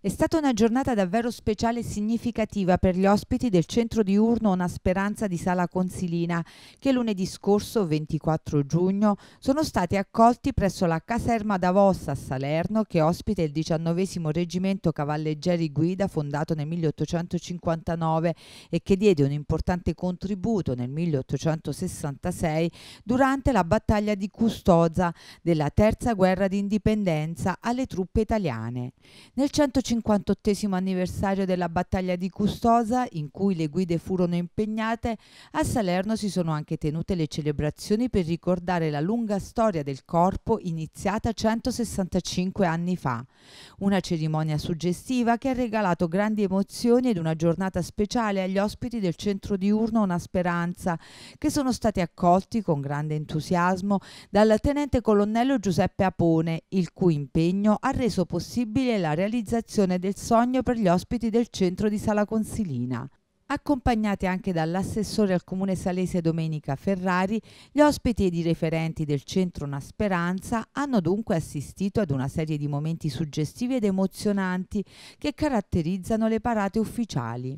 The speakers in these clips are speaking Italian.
È stata una giornata davvero speciale e significativa per gli ospiti del centro diurno Una Speranza di Sala Consilina, che lunedì scorso, 24 giugno, sono stati accolti presso la caserma Davos a Salerno, che ospita il 19 Reggimento Cavalleggeri Guida fondato nel 1859 e che diede un importante contributo nel 1866 durante la battaglia di Custoza della Terza Guerra d'Indipendenza alle truppe italiane. Nel centro 58 anniversario della battaglia di Custosa, in cui le guide furono impegnate, a Salerno si sono anche tenute le celebrazioni per ricordare la lunga storia del corpo iniziata 165 anni fa. Una cerimonia suggestiva che ha regalato grandi emozioni ed una giornata speciale agli ospiti del centro diurno Una Speranza, che sono stati accolti con grande entusiasmo dal tenente colonnello Giuseppe Apone, il cui impegno ha reso possibile la realizzazione promozione del sogno per gli ospiti del centro di Sala Consilina. Accompagnati anche dall'assessore al comune salese Domenica Ferrari, gli ospiti ed i referenti del centro Una Speranza hanno dunque assistito ad una serie di momenti suggestivi ed emozionanti che caratterizzano le parate ufficiali.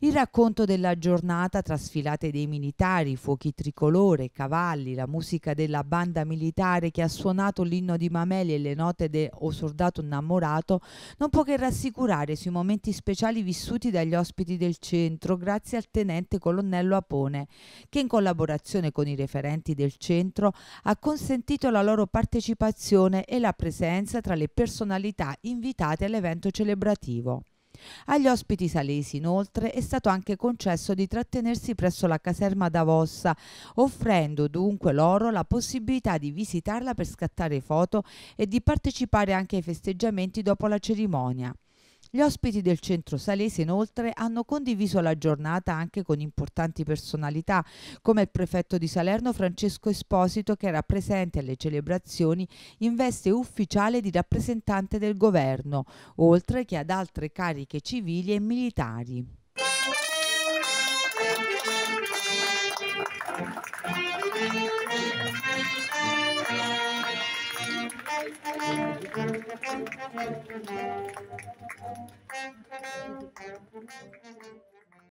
Il racconto della giornata tra sfilate dei militari, fuochi tricolore, cavalli, la musica della banda militare che ha suonato l'inno di Mameli e le note de O Soldato Innamorato non può che rassicurare sui momenti speciali vissuti dagli ospiti del centro grazie al tenente colonnello Apone che in collaborazione con i referenti del centro ha consentito la loro partecipazione e la presenza tra le personalità invitate all'evento celebrativo. Agli ospiti salesi, inoltre, è stato anche concesso di trattenersi presso la caserma d'Avossa, offrendo dunque loro la possibilità di visitarla per scattare foto e di partecipare anche ai festeggiamenti dopo la cerimonia. Gli ospiti del centro salese inoltre hanno condiviso la giornata anche con importanti personalità come il prefetto di Salerno Francesco Esposito che era presente alle celebrazioni in veste ufficiale di rappresentante del governo, oltre che ad altre cariche civili e militari. Thank you.